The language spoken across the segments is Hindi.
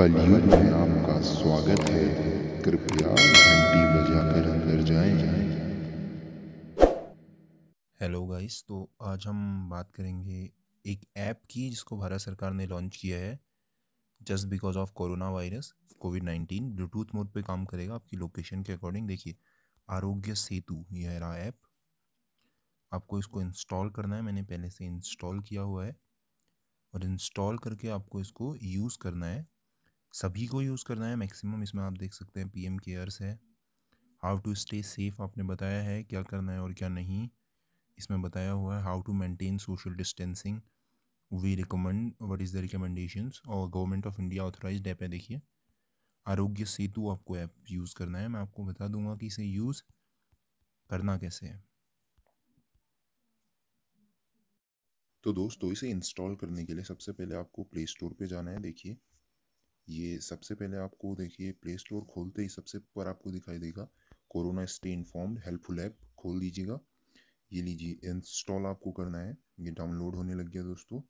कलयुग में आपका स्वागत है कृपया घंटी बजाकर अंदर जाएं। हेलो गाइस तो आज हम बात करेंगे एक ऐप की जिसको भारत सरकार ने लॉन्च किया है just because of coronavirus Covid nineteen bluetooth mode पे काम करेगा आपकी लोकेशन के अकॉर्डिंग देखिए आरोग्य सेतु यह रहा ऐप आपको इसको इंस्टॉल करना है मैंने पहले से इंस्टॉल किया हुआ है और इंस्टॉल करके आपको इसको यूज़ करना है सभी को यूज़ करना है मैक्सिमम इसमें आप देख सकते हैं पी एम केयर्स है हाउ टू स्टे सेफ आपने बताया है क्या करना है और क्या नहीं इसमें बताया हुआ है how to maintain social distancing we recommend what is the recommendations और government of India authorise app है देखिए आरोग्य सेतु आपको ऐप यूज़ करना है मैं आपको बता दूंगा कि इसे यूज़ करना कैसे है तो दोस्तों इसे इंस्टॉल करने के लिए सबसे पहले आपको प्ले स्टोर पर जाना है देखिए ये सबसे पहले आपको देखिए प्ले स्टोर खोलते ही सबसे ऊपर आपको दिखाई देगा corona stay inform helpful app खोल दीजिएगा ये लीजिए इंस्टॉल आपको करना है ये डाउनलोड होने लग गया दोस्तों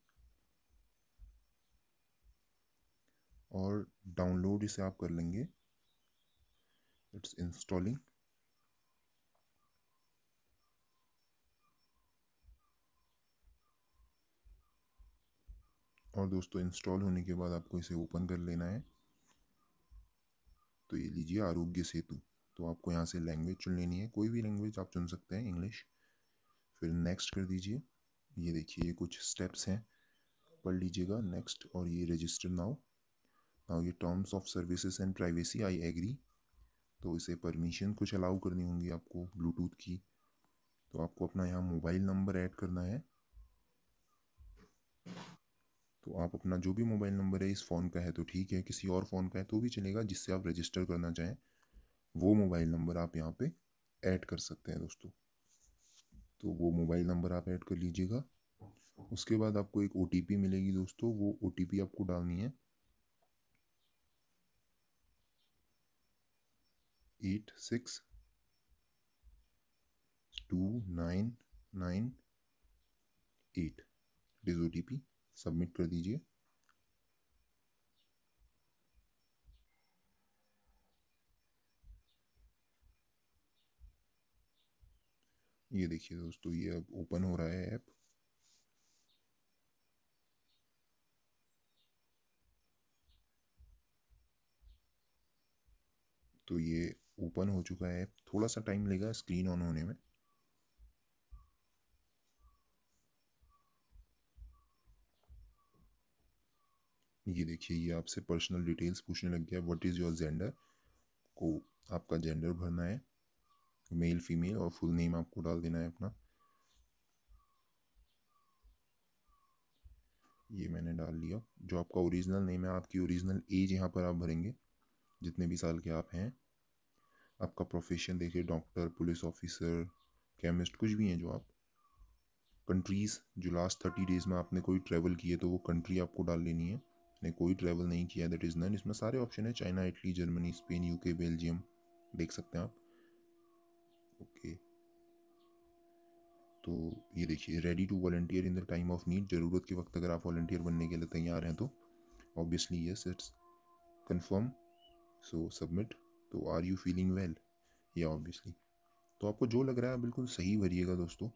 और डाउनलोड इसे आप कर लेंगे इट्स इंस्टॉलिंग और दोस्तों इंस्टॉल होने के बाद आपको इसे ओपन कर लेना है तो ये लीजिए आरोग्य सेतु तो आपको यहाँ से लैंग्वेज चुन लेनी है कोई भी लैंग्वेज आप चुन सकते हैं इंग्लिश फिर नेक्स्ट कर दीजिए ये देखिए ये कुछ स्टेप्स हैं पढ़ लीजिएगा नेक्स्ट और ये रजिस्टर नाउ नाउ ये terms of services and privacy I agree तो इसे परमिशन कुछ अलाउ करनी होंगी आपको ब्लूटूथ की तो आपको अपना यहाँ मोबाइल नंबर ऐड करना है तो आप अपना जो भी मोबाइल नंबर है इस फ़ोन का है तो ठीक है किसी और फ़ोन का है तो भी चलेगा जिससे आप रजिस्टर करना चाहें वो मोबाइल नंबर आप यहाँ पे ऐड कर सकते हैं दोस्तों तो वो मोबाइल नंबर आप ऐड कर लीजिएगा उसके बाद आपको एक ओ मिलेगी दोस्तों वो ओ आपको डालनी है eight six two nine nine eight it is O T P submit कर दीजिए ये देखिए दोस्तों ये अब ओपन हो रहा है ऐप तो ये ओपन हो चुका है ऐप थोड़ा सा टाइम लेगा स्क्रीन ऑन होने में ये देखिए ये आपसे पर्सनल डिटेल्स पूछने लग गया व्हाट इज़ योर जेंडर को आपका जेंडर भरना है मेल फीमेल और फुल नेम आपको डाल देना है अपना ये मैंने डाल लिया जो आपका ओरिजिनल नेम है आपकी ओरिजिनल एज यहाँ पर आप भरेंगे जितने भी साल के आप हैं आपका प्रोफेशन देखिए डॉक्टर पुलिस ऑफिसर केमिस्ट कुछ भी हैं जो आप कंट्रीज़ जो लास्ट थर्टी डेज़ में आपने कोई ट्रैवल किए है तो वो कंट्री आपको डाल लेनी है ने कोई ट्रैवल नहीं किया दैट इज़ नन इसमें सारे ऑप्शन है China Italy Germany Spain UK Belgium देख सकते हैं आप ओके तो ये देखिए ready to volunteer in the time of need ज़रूरत के वक्त अगर आप वॉल्टियर बनने के लिए तैयार हैं तो obviously yes it's confirm so submit तो आर यू फीलिंग वेल या ऑब्वियसली तो आपको जो लग रहा है बिल्कुल सही भरिएगा दोस्तों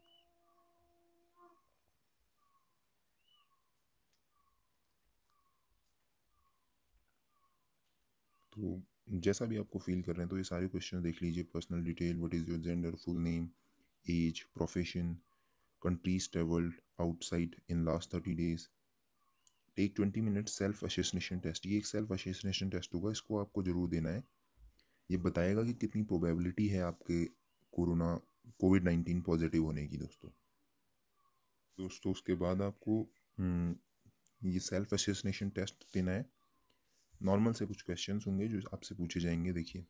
तो जैसा भी आपको फील कर रहे हैं तो ये सारे क्वेश्चन देख लीजिए personal detail what is your gender full name age profession countries travelled outside in last thirty days take twenty minute self assessment test ये एक सेल्फ असेसनेशन टेस्ट होगा इसको आपको ज़रूर देना है ये बताएगा कि कितनी प्रोबेबिलिटी है आपके कोरोना कोविड नाइन्टीन पॉजिटिव होने की दोस्तों दोस्तों उसके बाद आपको हम्म, ये सेल्फ असेसनेशन टेस्ट देना है नॉर्मल से कुछ क्वेश्चन होंगे जो आपसे पूछे जाएंगे देखिए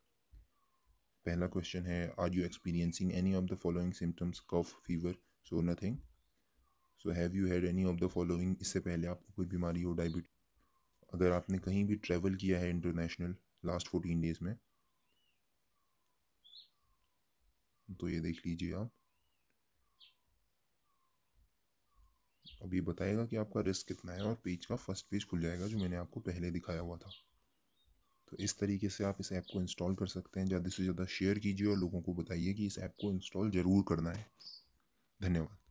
पहला क्वेश्चन है are you experiencing any of the following symptoms cough fever so nothing so have you had any of the following इससे पहले आपको कोई बीमारी हो डायबिटीज अगर आपने कहीं भी ट्रैवल किया है इंटरनेशनल लास्ट फोर्टीन डेज में तो ये देख लीजिए आप अब ये बताएगा कि आपका रिस्क कितना है और पेज का फर्स्ट पेज खुल जाएगा जो मैंने आपको पहले दिखाया हुआ था तो इस तरीके से आप इस ऐप को इंस्टॉल कर सकते हैं ज़्यादा से ज़्यादा शेयर कीजिए और लोगों को बताइए कि इस ऐप को इंस्टॉल ज़रूर करना है धन्यवाद